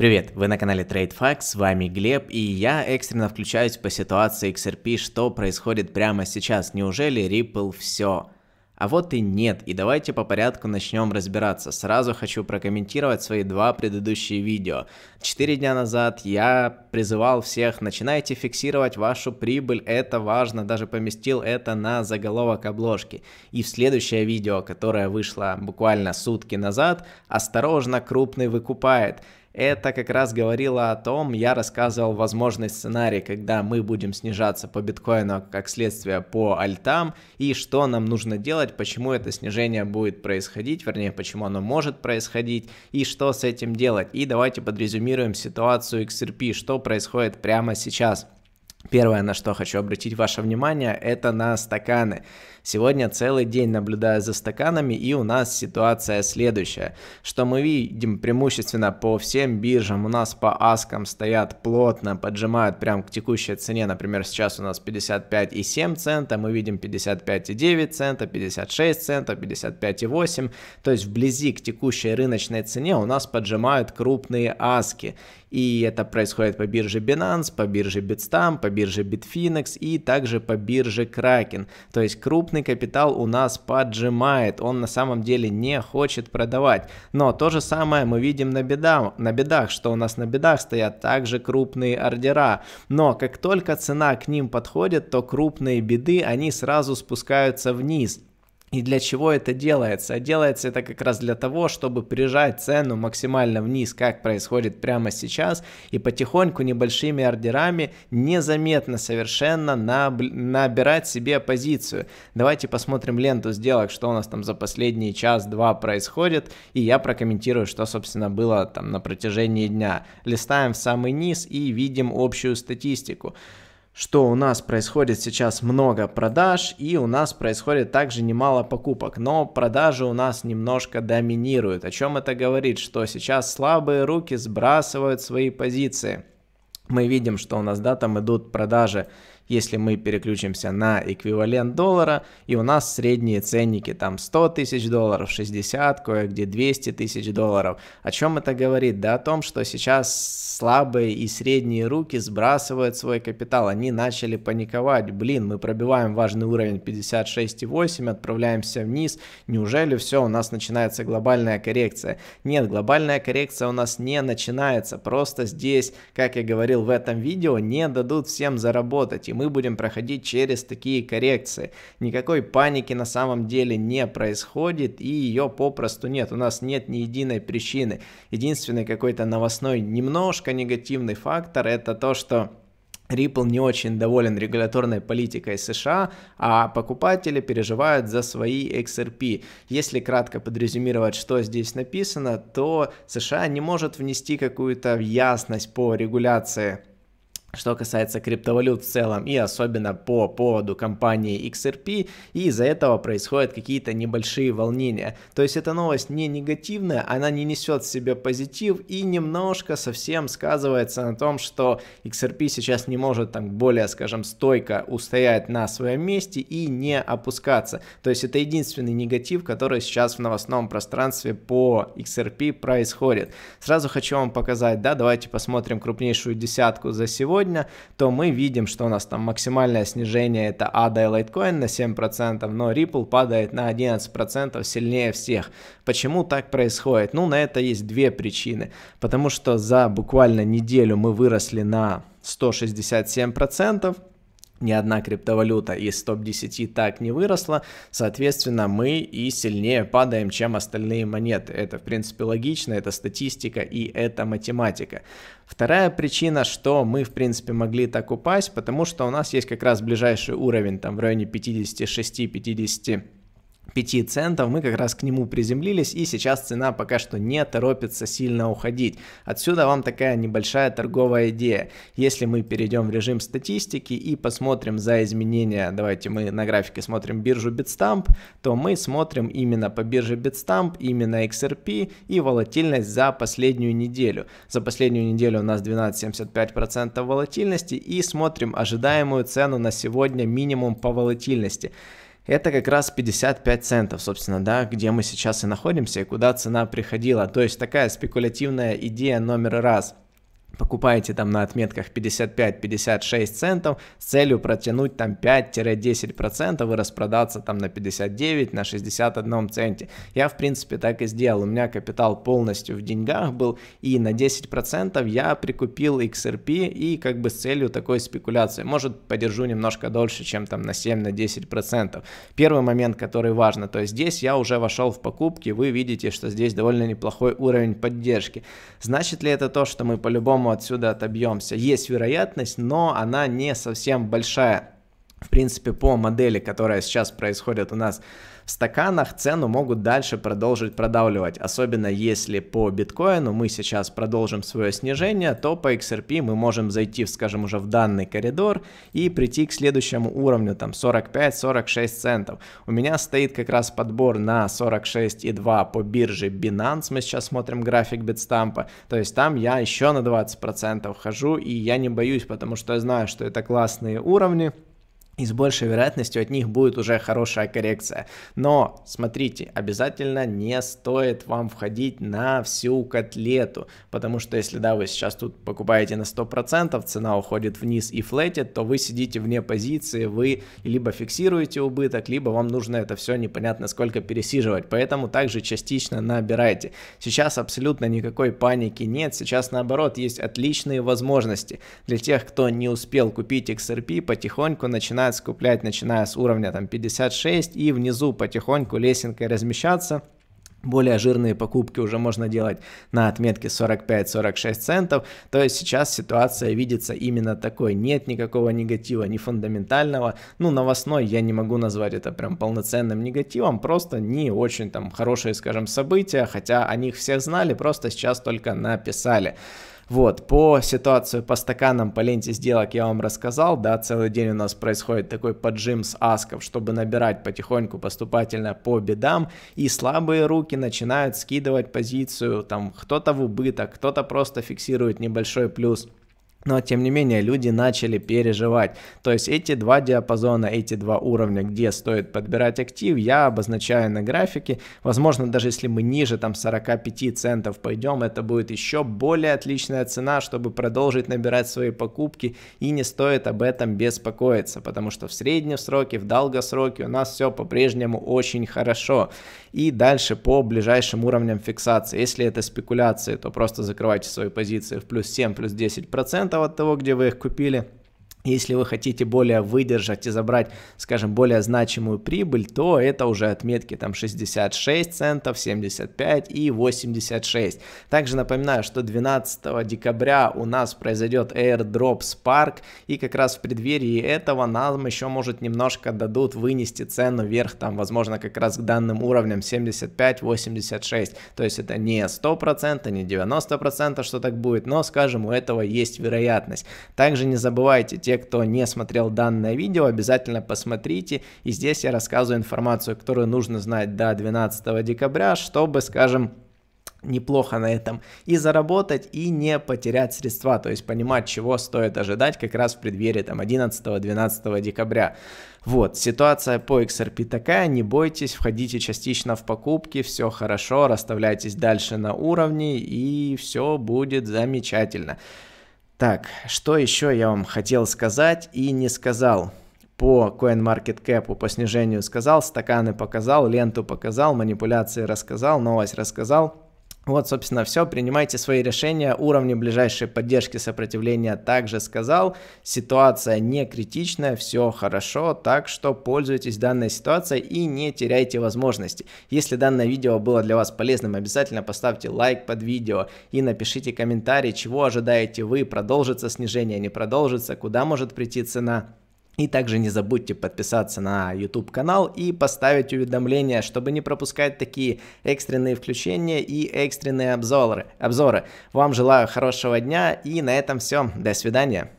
Привет, вы на канале TradeFacts, с вами Глеб, и я экстренно включаюсь по ситуации XRP, что происходит прямо сейчас, неужели Ripple все? А вот и нет, и давайте по порядку начнем разбираться. Сразу хочу прокомментировать свои два предыдущие видео. Четыре дня назад я призывал всех, начинайте фиксировать вашу прибыль, это важно, даже поместил это на заголовок обложки. И в следующее видео, которое вышло буквально сутки назад, осторожно, крупный выкупает это как раз говорило о том, я рассказывал возможный сценарий, когда мы будем снижаться по биткоину, как следствие по альтам, и что нам нужно делать, почему это снижение будет происходить, вернее, почему оно может происходить, и что с этим делать. И давайте подрезюмируем ситуацию XRP, что происходит прямо сейчас. Первое, на что хочу обратить ваше внимание, это на стаканы. Сегодня целый день наблюдая за стаканами, и у нас ситуация следующая, что мы видим преимущественно по всем биржам, у нас по аскам стоят плотно, поджимают прямо к текущей цене, например, сейчас у нас 55,7 цента, мы видим 55,9 цента, 56 цента, 55,8, то есть вблизи к текущей рыночной цене у нас поджимают крупные аски, и это происходит по бирже Binance, по бирже Bitstamp, по бирже Bitfinex и также по бирже Kraken, то есть крупные кредитный капитал у нас поджимает, он на самом деле не хочет продавать. Но то же самое мы видим на, беда, на бедах, что у нас на бедах стоят также крупные ордера. Но как только цена к ним подходит, то крупные беды, они сразу спускаются вниз. И для чего это делается? делается это как раз для того, чтобы прижать цену максимально вниз, как происходит прямо сейчас, и потихоньку небольшими ордерами незаметно совершенно наб... набирать себе позицию. Давайте посмотрим ленту сделок, что у нас там за последний час-два происходит, и я прокомментирую, что, собственно, было там на протяжении дня. Листаем в самый низ и видим общую статистику что у нас происходит сейчас много продаж и у нас происходит также немало покупок, но продажи у нас немножко доминируют. О чем это говорит? Что сейчас слабые руки сбрасывают свои позиции. Мы видим, что у нас да, там идут продажи если мы переключимся на эквивалент доллара, и у нас средние ценники там 100 тысяч долларов, 60, кое-где 200 тысяч долларов. О чем это говорит? Да о том, что сейчас слабые и средние руки сбрасывают свой капитал, они начали паниковать, блин, мы пробиваем важный уровень 56,8, отправляемся вниз, неужели все, у нас начинается глобальная коррекция? Нет, глобальная коррекция у нас не начинается, просто здесь, как я говорил в этом видео, не дадут всем заработать, и мы будем проходить через такие коррекции. Никакой паники на самом деле не происходит, и ее попросту нет. У нас нет ни единой причины. Единственный какой-то новостной немножко негативный фактор это то, что Ripple не очень доволен регуляторной политикой США, а покупатели переживают за свои XRP. Если кратко подрезюмировать, что здесь написано, то США не может внести какую-то ясность по регуляции что касается криптовалют в целом и особенно по поводу компании XRP, и из-за этого происходят какие-то небольшие волнения. То есть эта новость не негативная, она не несет в себе позитив и немножко совсем сказывается на том, что XRP сейчас не может там более, скажем, стойко устоять на своем месте и не опускаться. То есть это единственный негатив, который сейчас в новостном пространстве по XRP происходит. Сразу хочу вам показать, да, давайте посмотрим крупнейшую десятку за сегодня сегодня, то мы видим, что у нас там максимальное снижение это ADA и Litecoin на 7%, но Ripple падает на 11% сильнее всех. Почему так происходит? Ну, на это есть две причины. Потому что за буквально неделю мы выросли на 167%, ни одна криптовалюта из топ-10 так не выросла, соответственно, мы и сильнее падаем, чем остальные монеты. Это, в принципе, логично, это статистика и это математика. Вторая причина, что мы, в принципе, могли так упасть, потому что у нас есть как раз ближайший уровень, там, в районе 56-50 5 центов, мы как раз к нему приземлились, и сейчас цена пока что не торопится сильно уходить. Отсюда вам такая небольшая торговая идея. Если мы перейдем в режим статистики и посмотрим за изменения, давайте мы на графике смотрим биржу Bitstamp, то мы смотрим именно по бирже Bitstamp, именно XRP и волатильность за последнюю неделю. За последнюю неделю у нас 12,75% волатильности и смотрим ожидаемую цену на сегодня минимум по волатильности это как раз 55 центов, собственно, да, где мы сейчас и находимся, и куда цена приходила. То есть такая спекулятивная идея номер раз – покупаете там на отметках 55-56 центов с целью протянуть там 5-10% и распродаться там на 59, на 61 центе. Я, в принципе, так и сделал. У меня капитал полностью в деньгах был, и на 10% я прикупил XRP и как бы с целью такой спекуляции. Может, подержу немножко дольше, чем там на 7-10%. Первый момент, который важно, то есть здесь я уже вошел в покупки, вы видите, что здесь довольно неплохой уровень поддержки. Значит ли это то, что мы по-любому по-любому отсюда отобьемся. Есть вероятность, но она не совсем большая. В принципе, по модели, которая сейчас происходит у нас в стаканах цену могут дальше продолжить продавливать, особенно если по биткоину мы сейчас продолжим свое снижение, то по XRP мы можем зайти, скажем, уже в данный коридор и прийти к следующему уровню, там 45-46 центов. У меня стоит как раз подбор на 46,2 по бирже Binance, мы сейчас смотрим график битстампа, то есть там я еще на 20% хожу и я не боюсь, потому что я знаю, что это классные уровни, и с большей вероятностью от них будет уже хорошая коррекция. Но смотрите, обязательно не стоит вам входить на всю котлету, потому что если да, вы сейчас тут покупаете на 100%, цена уходит вниз и флетит, то вы сидите вне позиции, вы либо фиксируете убыток, либо вам нужно это все непонятно сколько пересиживать, поэтому также частично набирайте. Сейчас абсолютно никакой паники нет, сейчас наоборот есть отличные возможности для тех, кто не успел купить XRP, потихоньку начинает начинают скуплять, начиная с уровня там 56 и внизу потихоньку лесенкой размещаться. Более жирные покупки уже можно делать на отметке 45-46 центов. То есть сейчас ситуация видится именно такой. Нет никакого негатива, ни фундаментального. Ну, новостной я не могу назвать это прям полноценным негативом. Просто не очень там хорошие, скажем, события. Хотя о них все знали, просто сейчас только написали. Вот, по ситуации по стаканам, по ленте сделок я вам рассказал, да, целый день у нас происходит такой поджим с асков, чтобы набирать потихоньку поступательно по бедам, и слабые руки начинают скидывать позицию, там кто-то в убыток, кто-то просто фиксирует небольшой плюс. Но, тем не менее, люди начали переживать. То есть эти два диапазона, эти два уровня, где стоит подбирать актив, я обозначаю на графике. Возможно, даже если мы ниже там 45 центов пойдем, это будет еще более отличная цена, чтобы продолжить набирать свои покупки. И не стоит об этом беспокоиться, потому что в среднем сроке, в долгосроке у нас все по-прежнему очень хорошо. И дальше по ближайшим уровням фиксации. Если это спекуляции, то просто закрывайте свои позиции в плюс 7, плюс 10% от того, где вы их купили. Если вы хотите более выдержать и забрать, скажем, более значимую прибыль, то это уже отметки там 66 центов, 75 и 86. Также напоминаю, что 12 декабря у нас произойдет airdrop Spark, и как раз в преддверии этого нам еще, может, немножко дадут вынести цену вверх, там, возможно, как раз к данным уровням 75-86. То есть это не 100%, не 90%, что так будет, но, скажем, у этого есть вероятность. Также не забывайте, те те, кто не смотрел данное видео, обязательно посмотрите. И здесь я рассказываю информацию, которую нужно знать до 12 декабря, чтобы, скажем, неплохо на этом и заработать, и не потерять средства, то есть понимать, чего стоит ожидать как раз в преддверии там 11-12 декабря. Вот, ситуация по XRP такая, не бойтесь, входите частично в покупки, все хорошо, расставляйтесь дальше на уровне и все будет замечательно. Так, что еще я вам хотел сказать и не сказал? По CoinMarketCap по снижению сказал, стаканы показал, ленту показал, манипуляции рассказал, новость рассказал. Вот, собственно, все. Принимайте свои решения. Уровни ближайшей поддержки сопротивления также сказал. Ситуация не критичная, все хорошо, так что пользуйтесь данной ситуацией и не теряйте возможности. Если данное видео было для вас полезным, обязательно поставьте лайк под видео и напишите комментарий, чего ожидаете вы, продолжится снижение, не продолжится, куда может прийти цена. И также не забудьте подписаться на YouTube канал и поставить уведомления, чтобы не пропускать такие экстренные включения и экстренные обзоры. обзоры. Вам желаю хорошего дня и на этом все. До свидания.